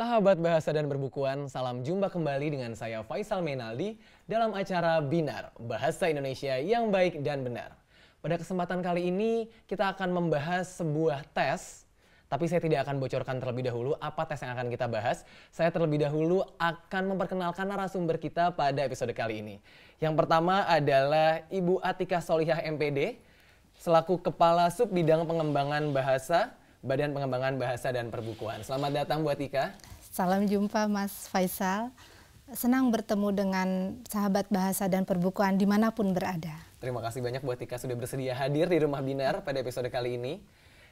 Sahabat Bahasa dan Berbukuan. salam jumpa kembali dengan saya Faisal Menaldi dalam acara Binar, Bahasa Indonesia yang Baik dan Benar. Pada kesempatan kali ini, kita akan membahas sebuah tes, tapi saya tidak akan bocorkan terlebih dahulu apa tes yang akan kita bahas. Saya terlebih dahulu akan memperkenalkan narasumber kita pada episode kali ini. Yang pertama adalah Ibu Atika Solihah MPD, selaku Kepala Sub Bidang Pengembangan Bahasa Badan Pengembangan Bahasa dan Perbukuan. Selamat datang buat Ika. Salam jumpa Mas Faisal. Senang bertemu dengan sahabat bahasa dan perbukuan dimanapun berada. Terima kasih banyak buat Ika sudah bersedia hadir di Rumah Binar pada episode kali ini.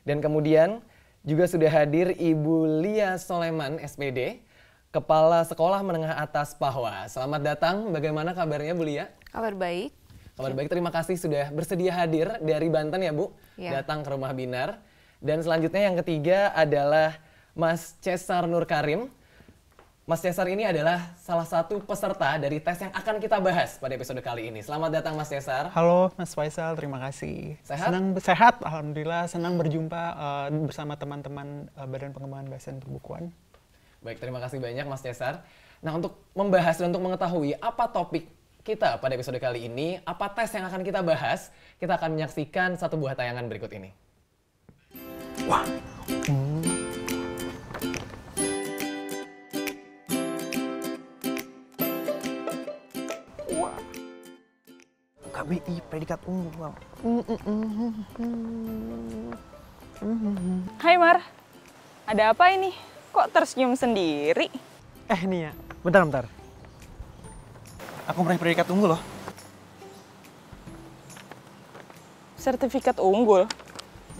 Dan kemudian juga sudah hadir Ibu Lia Soleman, SPD, Kepala Sekolah Menengah Atas Pahwa. Selamat datang. Bagaimana kabarnya Bu Lia? Kabar baik. Kabar baik. Terima kasih sudah bersedia hadir dari Banten ya Bu. Ya. Datang ke Rumah Binar. Dan selanjutnya yang ketiga adalah Mas Cesar Nur Karim. Mas Cesar ini adalah salah satu peserta dari tes yang akan kita bahas pada episode kali ini. Selamat datang Mas Cesar. Halo Mas Faisal, terima kasih. Sehat? Senang sehat, alhamdulillah. Senang berjumpa uh, bersama teman-teman uh, Badan Pengembangan Bahasa dan Perbukuan. Baik, terima kasih banyak Mas Cesar. Nah, untuk membahas dan untuk mengetahui apa topik kita pada episode kali ini, apa tes yang akan kita bahas, kita akan menyaksikan satu buah tayangan berikut ini. Wah. Hmm. Wah. KBI predikat unggul. Hai Mar, ada apa ini? Kok tersenyum sendiri? Eh ya, bentar bentar. Aku meraih predikat unggul loh. Sertifikat unggul?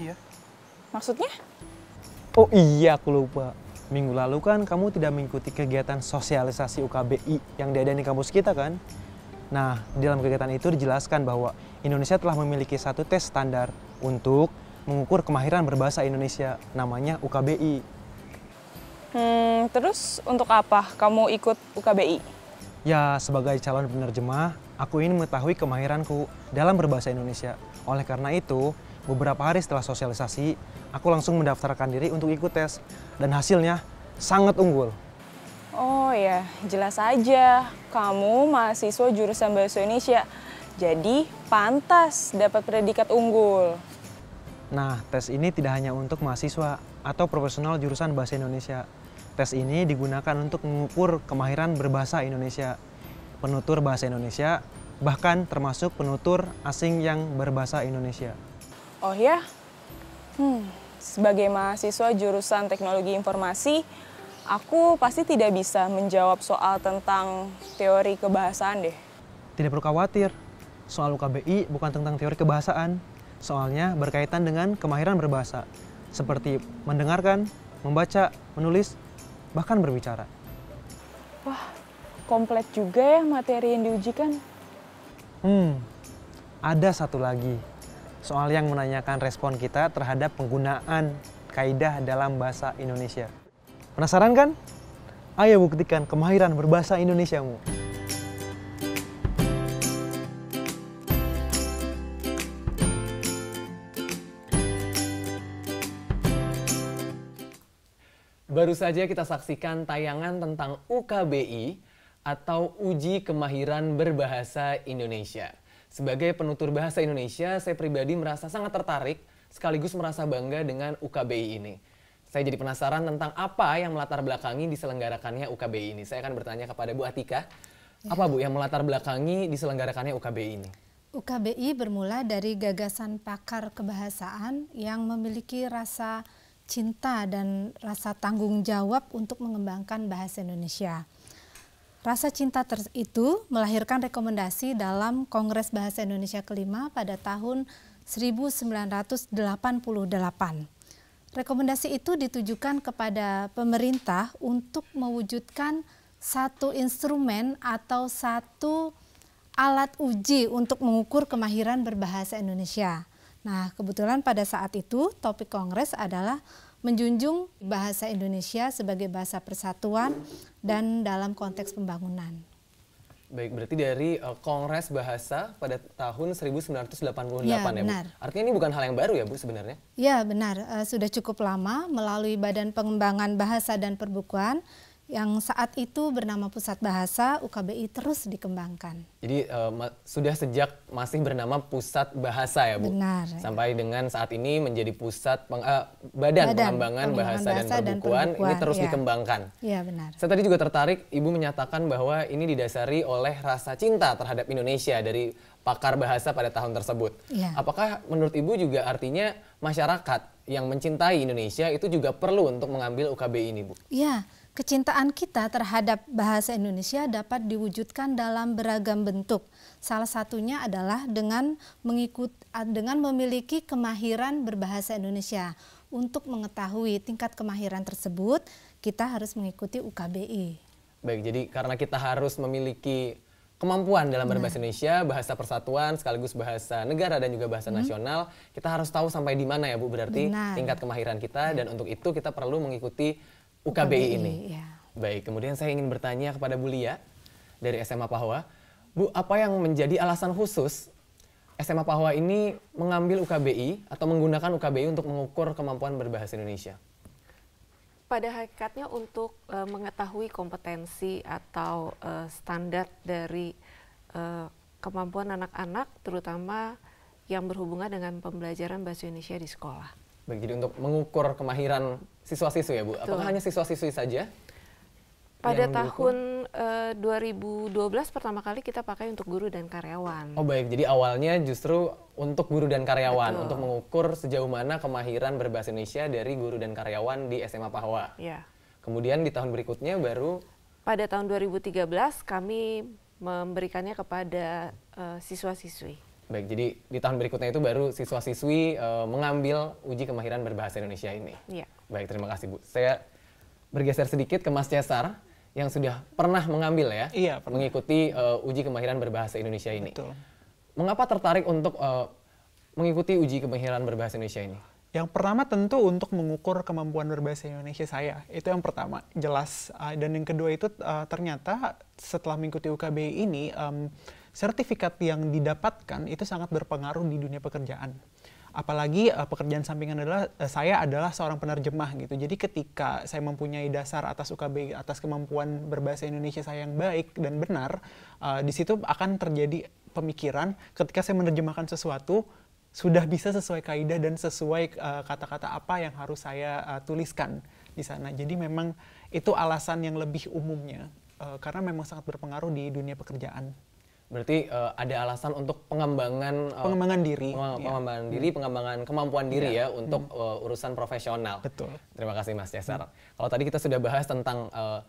Iya. Maksudnya? Oh iya, aku lupa. Minggu lalu kan kamu tidak mengikuti kegiatan sosialisasi UKBI yang diadakan di kampus kita kan? Nah, di dalam kegiatan itu dijelaskan bahwa Indonesia telah memiliki satu tes standar untuk mengukur kemahiran berbahasa Indonesia, namanya UKBI. Hmm, terus untuk apa kamu ikut UKBI? Ya, sebagai calon penerjemah, aku ingin mengetahui kemahiranku dalam berbahasa Indonesia. Oleh karena itu, Beberapa hari setelah sosialisasi, aku langsung mendaftarkan diri untuk ikut tes. Dan hasilnya sangat unggul. Oh ya, jelas aja. Kamu mahasiswa jurusan Bahasa Indonesia. Jadi pantas dapat predikat unggul. Nah, tes ini tidak hanya untuk mahasiswa atau profesional jurusan Bahasa Indonesia. Tes ini digunakan untuk mengukur kemahiran berbahasa Indonesia, penutur bahasa Indonesia, bahkan termasuk penutur asing yang berbahasa Indonesia. Oh ya? Hmm, sebagai mahasiswa jurusan teknologi informasi, aku pasti tidak bisa menjawab soal tentang teori kebahasaan deh. Tidak perlu khawatir, soal UKBI bukan tentang teori kebahasaan. Soalnya berkaitan dengan kemahiran berbahasa, seperti mendengarkan, membaca, menulis, bahkan berbicara. Wah, komplit juga ya materi yang diujikan. Hmm, ada satu lagi soal yang menanyakan respon kita terhadap penggunaan kaidah dalam bahasa Indonesia. Penasaran kan? Ayo buktikan kemahiran berbahasa Indonesiamu. Baru saja kita saksikan tayangan tentang UKBI atau Uji Kemahiran Berbahasa Indonesia. Sebagai penutur bahasa Indonesia, saya pribadi merasa sangat tertarik sekaligus merasa bangga dengan UKBI ini. Saya jadi penasaran tentang apa yang melatar belakangi diselenggarakannya UKBI ini. Saya akan bertanya kepada Bu Atika, ya. apa Bu yang melatar belakangi diselenggarakannya UKBI ini? UKBI bermula dari gagasan pakar kebahasaan yang memiliki rasa cinta dan rasa tanggung jawab untuk mengembangkan bahasa Indonesia. Rasa cinta itu melahirkan rekomendasi dalam Kongres Bahasa Indonesia kelima pada tahun 1988. Rekomendasi itu ditujukan kepada pemerintah untuk mewujudkan satu instrumen atau satu alat uji untuk mengukur kemahiran berbahasa Indonesia. Nah, kebetulan pada saat itu topik kongres adalah menjunjung bahasa Indonesia sebagai bahasa persatuan dan dalam konteks pembangunan. Baik, berarti dari uh, Kongres Bahasa pada tahun 1988 ya, ya Bu. Artinya ini bukan hal yang baru ya Bu sebenarnya? Ya benar, uh, sudah cukup lama melalui Badan Pengembangan Bahasa dan Perbukuan yang saat itu bernama Pusat Bahasa UKBI terus dikembangkan. Jadi uh, sudah sejak masih bernama Pusat Bahasa ya Bu. Benar. Sampai dengan saat ini menjadi pusat peng, uh, badan, badan pengembangan, pengembangan bahasa, bahasa dan, perbukuan, dan perbukuan ini terus ya. dikembangkan. Iya benar. Saya tadi juga tertarik Ibu menyatakan bahwa ini didasari oleh rasa cinta terhadap Indonesia dari pakar bahasa pada tahun tersebut. Ya. Apakah menurut Ibu juga artinya masyarakat yang mencintai Indonesia itu juga perlu untuk mengambil UKBI ini Bu? Iya Kecintaan kita terhadap bahasa Indonesia dapat diwujudkan dalam beragam bentuk. Salah satunya adalah dengan mengikut dengan memiliki kemahiran berbahasa Indonesia. Untuk mengetahui tingkat kemahiran tersebut, kita harus mengikuti UKBI. Baik, jadi karena kita harus memiliki kemampuan dalam berbahasa nah. Indonesia, bahasa persatuan sekaligus bahasa negara dan juga bahasa hmm. nasional, kita harus tahu sampai di mana ya Bu berarti Benar. tingkat kemahiran kita hmm. dan untuk itu kita perlu mengikuti UKBI, UKBI ini. Ya. Baik, kemudian saya ingin bertanya kepada Bu Lia dari SMA Pahwa. Bu, apa yang menjadi alasan khusus SMA Pahwa ini mengambil UKBI atau menggunakan UKBI untuk mengukur kemampuan berbahasa Indonesia? Pada hakikatnya untuk uh, mengetahui kompetensi atau uh, standar dari uh, kemampuan anak-anak, terutama yang berhubungan dengan pembelajaran bahasa Indonesia di sekolah. Jadi untuk mengukur kemahiran siswa-siswi ya Bu, apakah hanya siswa-siswi saja? Pada tahun uh, eh, 2012 pertama kali kita pakai untuk guru dan karyawan. Oh baik, jadi awalnya justru untuk guru dan karyawan Betul. untuk mengukur sejauh mana kemahiran berbahasa Indonesia dari guru dan karyawan di SMA Pahwa. Ya. Kemudian di tahun berikutnya baru pada tahun 2013 kami memberikannya kepada uh, siswa-siswi. Baik, jadi di tahun berikutnya itu baru siswa-siswi uh, mengambil uji kemahiran berbahasa Indonesia ini. Iya. Baik, terima kasih Bu. Saya bergeser sedikit ke Mas Cesar yang sudah pernah mengambil ya, iya, pernah. mengikuti uh, uji kemahiran berbahasa Indonesia ini. Betul. Mengapa tertarik untuk uh, mengikuti uji kemahiran berbahasa Indonesia ini? Yang pertama tentu untuk mengukur kemampuan berbahasa Indonesia saya. Itu yang pertama, jelas. Ah, dan yang kedua itu uh, ternyata setelah mengikuti UKB ini, um, sertifikat yang didapatkan itu sangat berpengaruh di dunia pekerjaan apalagi uh, pekerjaan sampingan adalah uh, saya adalah seorang penerjemah gitu. Jadi ketika saya mempunyai dasar atas UKB atas kemampuan berbahasa Indonesia saya yang baik dan benar, uh, di situ akan terjadi pemikiran ketika saya menerjemahkan sesuatu sudah bisa sesuai kaidah dan sesuai kata-kata uh, apa yang harus saya uh, tuliskan di sana. Jadi memang itu alasan yang lebih umumnya uh, karena memang sangat berpengaruh di dunia pekerjaan berarti uh, ada alasan untuk pengembangan uh, pengembangan diri peng pengembangan iya. hmm. diri pengembangan kemampuan diri iya. ya untuk hmm. uh, urusan profesional betul terima kasih mas Cesar hmm. kalau tadi kita sudah bahas tentang uh,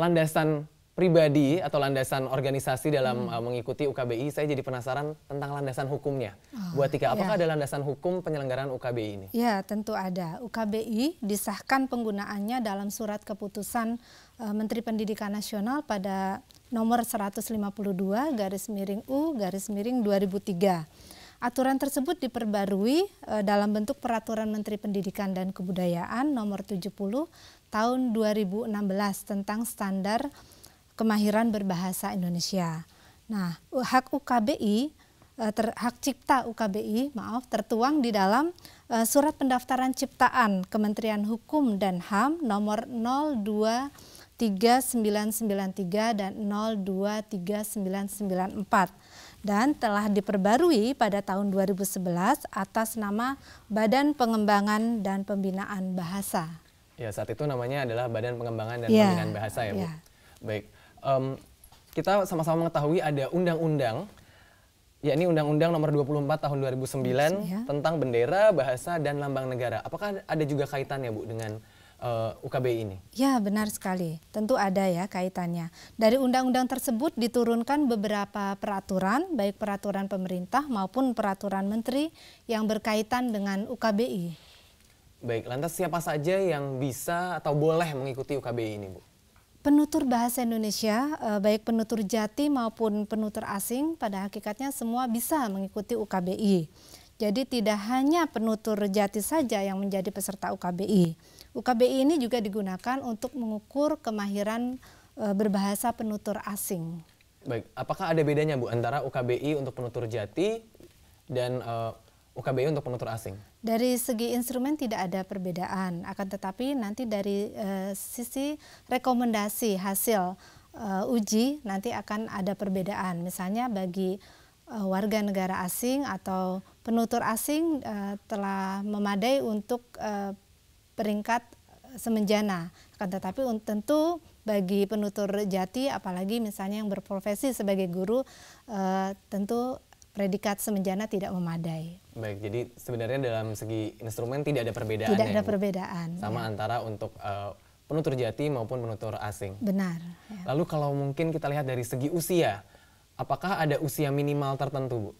landasan pribadi atau landasan organisasi dalam hmm. uh, mengikuti UKBI saya jadi penasaran tentang landasan hukumnya oh, buat Tika apakah ya. ada landasan hukum penyelenggaraan UKBI ini ya tentu ada UKBI disahkan penggunaannya dalam surat keputusan Eh, Menteri Pendidikan Nasional pada nomor 152 garis miring U garis miring 2003. Aturan tersebut diperbarui eh, dalam bentuk peraturan Menteri Pendidikan dan Kebudayaan nomor 70 tahun 2016 tentang standar kemahiran berbahasa Indonesia. Nah, hak UKBI eh, ter, hak cipta UKBI, maaf, tertuang di dalam Surat Pendaftaran Ciptaan Kementerian Hukum dan HAM nomor 02 3993 dan 023994 dan telah diperbarui pada tahun 2011 atas nama Badan Pengembangan dan Pembinaan Bahasa. Ya, saat itu namanya adalah Badan Pengembangan dan ya, Pembinaan Bahasa ya, Bu. Ya. Baik. Um, kita sama-sama mengetahui ada undang-undang yakni Undang-Undang Nomor 24 Tahun 2009 ya. tentang bendera, bahasa dan lambang negara. Apakah ada juga kaitannya, Bu, dengan uh, eh, UKB ini? Ya, benar sekali. Tentu ada ya kaitannya. Dari undang-undang tersebut diturunkan beberapa peraturan, baik peraturan pemerintah maupun peraturan menteri yang berkaitan dengan UKBI. Baik, lantas siapa saja yang bisa atau boleh mengikuti UKBI ini, Bu? Penutur bahasa Indonesia, eh, baik penutur jati maupun penutur asing, pada hakikatnya semua bisa mengikuti UKBI. Jadi tidak hanya penutur jati saja yang menjadi peserta UKBI. UKBI ini juga digunakan untuk mengukur kemahiran e, berbahasa penutur asing. Baik, apakah ada bedanya Bu antara UKBI untuk penutur jati dan e, UKBI untuk penutur asing? Dari segi instrumen tidak ada perbedaan, akan tetapi nanti dari e, sisi rekomendasi hasil uh, uji nanti akan ada perbedaan. Misalnya bagi uh, warga negara asing atau penutur asing uh, telah memadai untuk uh, peringkat eh, semenjana. Akan tetapi tentu bagi penutur jati apalagi misalnya yang berprofesi sebagai guru eh, tentu predikat semenjana tidak memadai. Baik, jadi sebenarnya dalam segi instrumen tidak ada perbedaan. Tidak ada ya? perbedaan. Sama ya. antara untuk uh, penutur jati maupun penutur asing. Benar. Ya. Lalu kalau mungkin kita lihat dari segi usia, apakah ada usia minimal tertentu, Bu?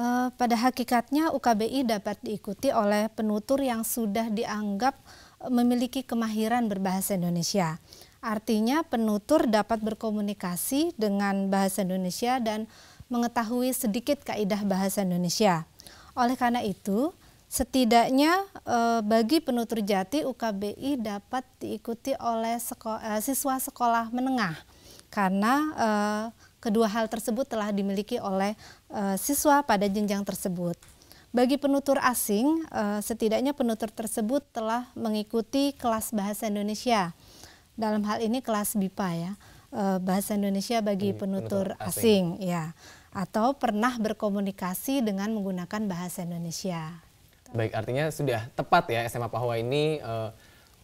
Eh, pada hakikatnya UKBI dapat diikuti oleh penutur yang sudah dianggap eh, memiliki kemahiran berbahasa Indonesia. Artinya penutur dapat berkomunikasi dengan bahasa Indonesia dan mengetahui sedikit kaidah bahasa Indonesia. Oleh karena itu, setidaknya eh, bagi penutur jati UKBI dapat diikuti oleh siswa sekolah menengah karena Kedua hal tersebut telah dimiliki oleh e, siswa pada jenjang tersebut. Bagi penutur asing, e, setidaknya penutur tersebut telah mengikuti kelas bahasa Indonesia. Dalam hal ini kelas BIPA ya, e, bahasa Indonesia bagi penutur, penutur asing. asing ya atau pernah berkomunikasi dengan menggunakan bahasa Indonesia. Baik, artinya sudah tepat ya SMA Pahwa ini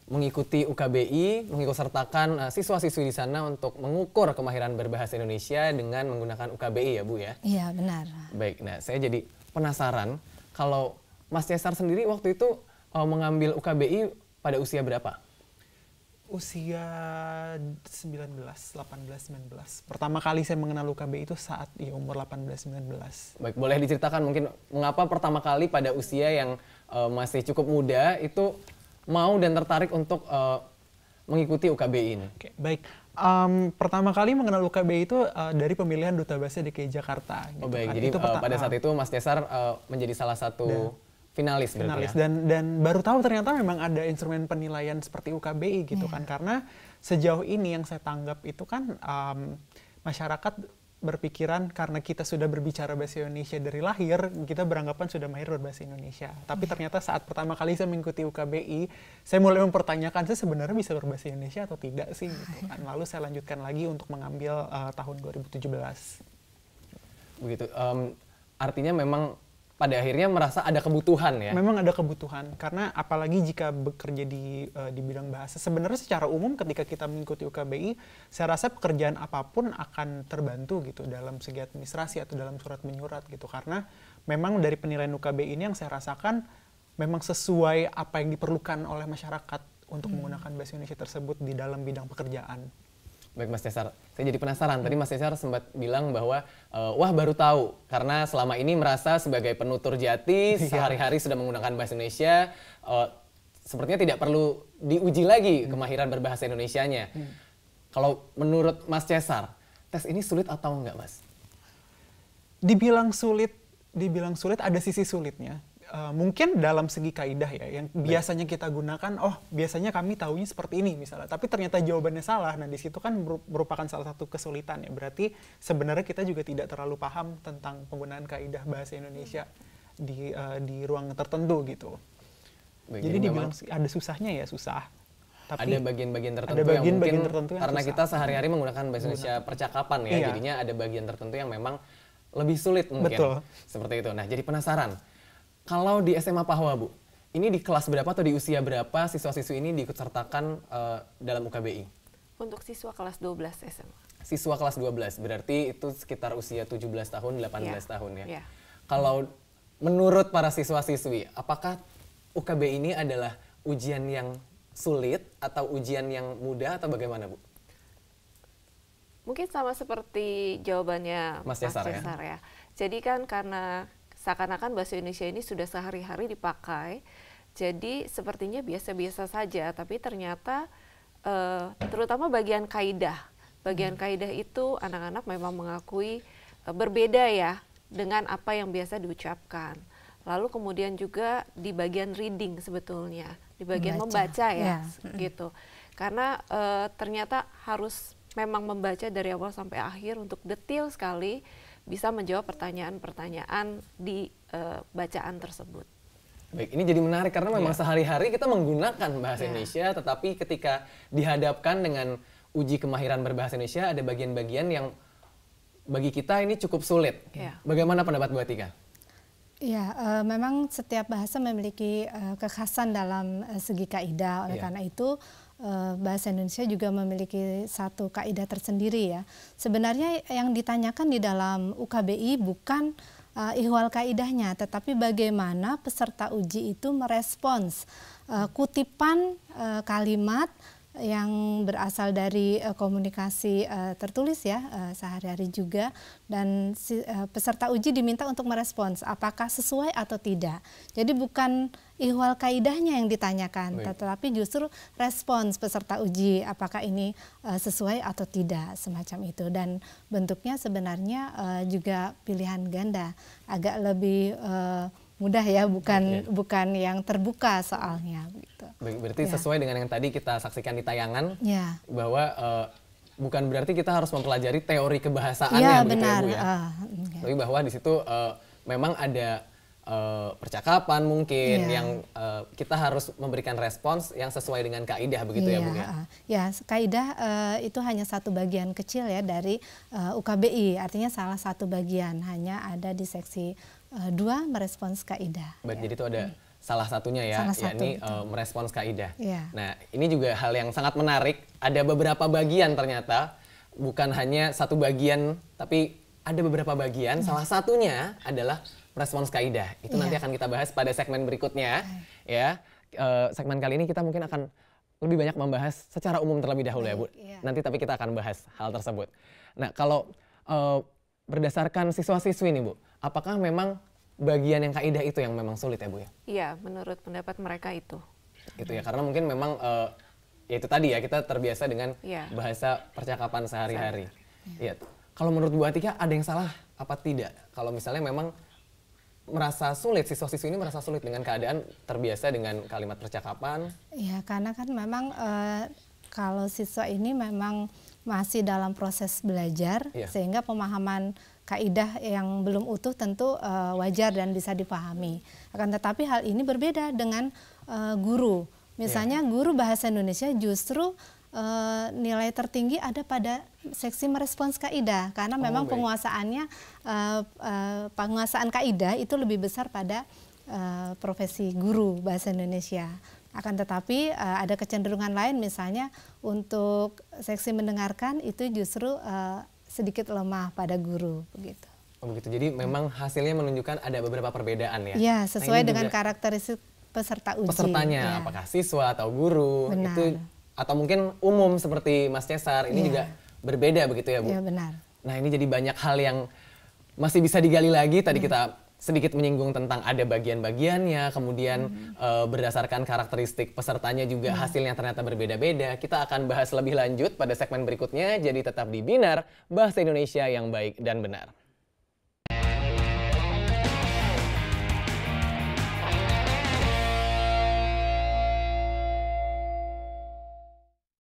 mengikuti UKBI, mengikut sertakan eh, siswa-siswi di sana untuk mengukur kemahiran berbahasa Indonesia dengan menggunakan UKBI ya Bu ya? Iya benar. Baik, nah saya jadi penasaran kalau Mas Cesar sendiri waktu itu uh, mengambil UKBI pada usia berapa? Usia 19, 18, 19. Pertama kali saya mengenal UKBI itu saat ya, umur 18, 19. Baik, boleh diceritakan mungkin mengapa pertama kali pada usia yang uh, masih cukup muda itu mau dan tertarik untuk uh, mengikuti UKB ini? Oke, baik. Um, pertama kali mengenal UKB itu uh, dari pemilihan duta bahasa DKI Jakarta. Gitu oh, baik, kan. jadi itu uh, pada saat itu Mas Desar uh, menjadi salah satu dan, finalis. Finalis ya? dan dan baru tahu ternyata memang ada instrumen penilaian seperti UKBI gitu yeah. Hmm. kan karena sejauh ini yang saya tanggap itu kan um, masyarakat berpikiran karena kita sudah berbicara bahasa Indonesia dari lahir, kita beranggapan sudah mahir berbahasa Indonesia. Tapi iya. ternyata saat pertama kali saya mengikuti UKBI, saya mulai mempertanyakan saya sebenarnya bisa berbahasa Indonesia atau tidak sih gitu iya. kan. Lalu saya lanjutkan lagi untuk mengambil uh, tahun 2017. Begitu. Um, artinya memang pada akhirnya merasa ada kebutuhan ya. Memang ada kebutuhan karena apalagi jika bekerja di uh, di bidang bahasa sebenarnya secara umum ketika kita mengikuti UKBI saya rasa pekerjaan apapun akan terbantu gitu dalam segi administrasi atau dalam surat menyurat gitu karena memang dari penilaian UKBI ini yang saya rasakan memang sesuai apa yang diperlukan oleh masyarakat untuk hmm. menggunakan bahasa Indonesia tersebut di dalam bidang pekerjaan. Baik Mas Cesar, saya jadi penasaran. Tadi Mas Cesar sempat bilang bahwa uh, wah baru tahu karena selama ini merasa sebagai penutur jati iya. sehari-hari sudah menggunakan bahasa Indonesia uh, sepertinya tidak perlu diuji lagi hmm. kemahiran berbahasa Indonesianya. Hmm. Kalau menurut Mas Cesar, tes ini sulit atau enggak, Mas? Dibilang sulit, dibilang sulit ada sisi sulitnya. Uh, mungkin dalam segi kaidah ya yang biasanya kita gunakan oh biasanya kami tahunya seperti ini misalnya tapi ternyata jawabannya salah nah di situ kan merupakan salah satu kesulitan ya berarti sebenarnya kita juga tidak terlalu paham tentang penggunaan kaidah bahasa Indonesia di uh, di ruang tertentu gitu Bagian jadi dibilang ada susahnya ya susah tapi ada bagian-bagian tertentu ada bagian, yang mungkin bagian tertentu yang karena susah. kita sehari-hari menggunakan bahasa Indonesia percakapan ya iya. jadinya ada bagian tertentu yang memang lebih sulit mungkin Betul. seperti itu nah jadi penasaran kalau di SMA Pahwa Bu, ini di kelas berapa atau di usia berapa siswa-siswi ini diikut sertakan uh, eh, dalam UKBI? Untuk siswa kelas 12 SMA. Siswa kelas 12, berarti itu sekitar usia 17 tahun, 18 yeah. tahun ya. Yeah. Kalau menurut para siswa-siswi, apakah UKB ini adalah ujian yang sulit atau ujian yang mudah atau bagaimana, Bu? Mungkin sama seperti jawabannya Mas Cesar, Mas ya. Cesar ya. ya. Jadi kan karena seakan-akan bahasa Indonesia ini sudah sehari-hari dipakai. Jadi sepertinya biasa-biasa saja, tapi ternyata eh, terutama bagian kaidah. Bagian hmm. kaidah itu anak-anak memang mengakui eh, berbeda ya dengan apa yang biasa diucapkan. Lalu kemudian juga di bagian reading sebetulnya, di bagian membaca, membaca ya, yeah. gitu. Karena eh, ternyata harus memang membaca dari awal sampai akhir untuk detail sekali bisa menjawab pertanyaan-pertanyaan di uh, bacaan tersebut. Baik, ini jadi menarik karena memang yeah. sehari-hari kita menggunakan bahasa yeah. Indonesia, tetapi ketika dihadapkan dengan uji kemahiran berbahasa Indonesia, ada bagian-bagian yang bagi kita ini cukup sulit. Yeah. Bagaimana pendapat Bu Atika? Ya, uh, memang setiap bahasa memiliki uh, kekhasan dalam uh, segi kaidah. Oleh yeah. karena itu, Eh, bahasa Indonesia juga memiliki satu kaidah tersendiri ya. Sebenarnya yang ditanyakan di dalam UKBI bukan uh, ihwal kaidahnya, tetapi bagaimana peserta uji itu merespons uh, kutipan uh, kalimat yang berasal dari uh, komunikasi uh, tertulis ya uh, sehari-hari juga dan si, uh, peserta uji diminta untuk merespons apakah sesuai atau tidak. Jadi bukan ihwal kaidahnya yang ditanyakan, Baik. tetapi justru respons peserta uji apakah ini uh, sesuai atau tidak semacam itu dan bentuknya sebenarnya uh, juga pilihan ganda agak lebih uh, mudah ya, bukan okay. bukan yang terbuka soalnya gitu. berarti ya. sesuai dengan yang tadi kita saksikan di tayangan ya. bahwa uh, bukan berarti kita harus mempelajari teori kebahasaan ya, benar. ya Bu ya. Uh, okay. Tapi bahwa di situ uh, memang ada Uh, percakapan mungkin ya. yang uh, kita harus memberikan respons yang sesuai dengan kaidah begitu ya, iya, ya Bu ah, ah. ya. Ya, kaidah uh, itu hanya satu bagian kecil ya dari uh, UKBI, artinya salah satu bagian hanya ada di seksi Eh, dua merespons kaidah. Ya. Jadi itu ada hmm. salah satunya ya, salah satu, yakni uh, eh, merespons kaidah. Ya. Nah, ini juga hal yang sangat menarik. Ada beberapa bagian ternyata, bukan hanya satu bagian, tapi ada beberapa bagian. Iya. Salah satunya adalah merespons kaidah. Itu ya. nanti akan kita bahas pada segmen berikutnya, ya. Uh, segmen kali ini kita mungkin akan lebih banyak membahas secara umum terlebih dahulu ya Bu. Ya. Nanti tapi kita akan bahas hal tersebut. Nah kalau uh, berdasarkan siswa-siswi ini Bu, apakah memang bagian yang kaidah itu yang memang sulit ya Bu ya? Iya, menurut pendapat mereka itu. Itu ya, karena mungkin memang uh, ya itu tadi ya kita terbiasa dengan ya. bahasa percakapan sehari-hari. Iya. Ya. Kalau menurut Bu Atika ada yang salah apa tidak? Kalau misalnya memang merasa sulit siswa-siswi ini merasa sulit dengan keadaan terbiasa dengan kalimat percakapan? Iya, karena kan memang uh, kalau siswa ini memang masih dalam proses belajar yeah. sehingga pemahaman kaidah yang belum utuh tentu uh, wajar dan bisa dipahami. Akan tetapi hal ini berbeda dengan uh, guru. Misalnya yeah. guru bahasa Indonesia justru uh, nilai tertinggi ada pada seksi merespons kaidah karena memang oh, penguasaannya uh, uh, penguasaan kaidah itu lebih besar pada uh, profesi guru bahasa Indonesia. Akan tetapi uh, ada kecenderungan lain misalnya untuk seksi mendengarkan itu justru uh, sedikit lemah pada guru begitu. Oh begitu. Jadi memang hasilnya menunjukkan ada beberapa perbedaan ya. Iya, nah, sesuai nah, dengan karakteristik peserta uji. Pesertanya ya. apakah siswa atau guru benar. itu atau mungkin umum seperti Mas Cesar ini ya. juga berbeda begitu ya, Bu. Iya, benar. Nah, ini jadi banyak hal yang masih bisa digali lagi tadi hmm. kita sedikit menyinggung tentang ada bagian-bagiannya, kemudian hmm. uh, berdasarkan karakteristik pesertanya juga hmm. hasilnya ternyata berbeda-beda. Kita akan bahas lebih lanjut pada segmen berikutnya, jadi tetap di Binar, Bahasa Indonesia yang baik dan benar.